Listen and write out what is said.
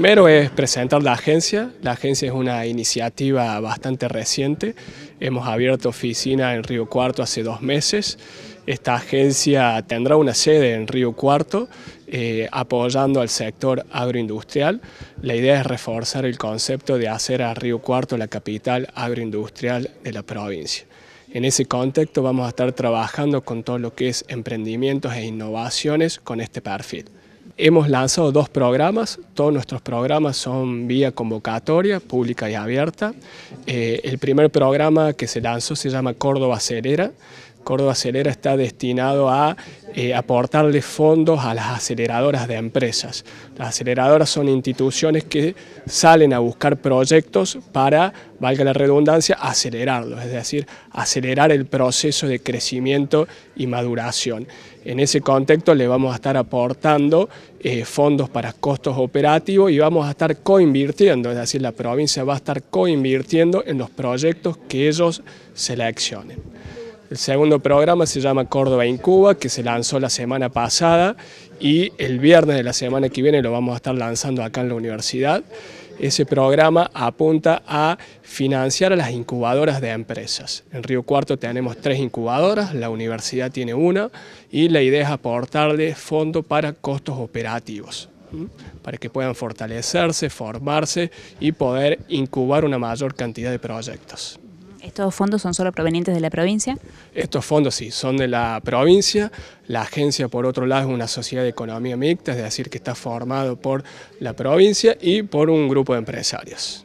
Primero es presentar la agencia. La agencia es una iniciativa bastante reciente. Hemos abierto oficina en Río Cuarto hace dos meses. Esta agencia tendrá una sede en Río Cuarto eh, apoyando al sector agroindustrial. La idea es reforzar el concepto de hacer a Río Cuarto la capital agroindustrial de la provincia. En ese contexto vamos a estar trabajando con todo lo que es emprendimientos e innovaciones con este perfil. Hemos lanzado dos programas, todos nuestros programas son vía convocatoria, pública y abierta. Eh, el primer programa que se lanzó se llama Córdoba Cerera, Córdoba Acelera está destinado a eh, aportarle fondos a las aceleradoras de empresas. Las aceleradoras son instituciones que salen a buscar proyectos para, valga la redundancia, acelerarlos, es decir, acelerar el proceso de crecimiento y maduración. En ese contexto le vamos a estar aportando eh, fondos para costos operativos y vamos a estar coinvirtiendo, es decir, la provincia va a estar coinvirtiendo en los proyectos que ellos seleccionen. El segundo programa se llama Córdoba Incuba, que se lanzó la semana pasada y el viernes de la semana que viene lo vamos a estar lanzando acá en la universidad. Ese programa apunta a financiar a las incubadoras de empresas. En Río Cuarto tenemos tres incubadoras, la universidad tiene una y la idea es aportarle fondo para costos operativos para que puedan fortalecerse, formarse y poder incubar una mayor cantidad de proyectos. ¿Estos fondos son solo provenientes de la provincia? Estos fondos sí, son de la provincia. La agencia, por otro lado, es una sociedad de economía mixta, es decir, que está formado por la provincia y por un grupo de empresarios.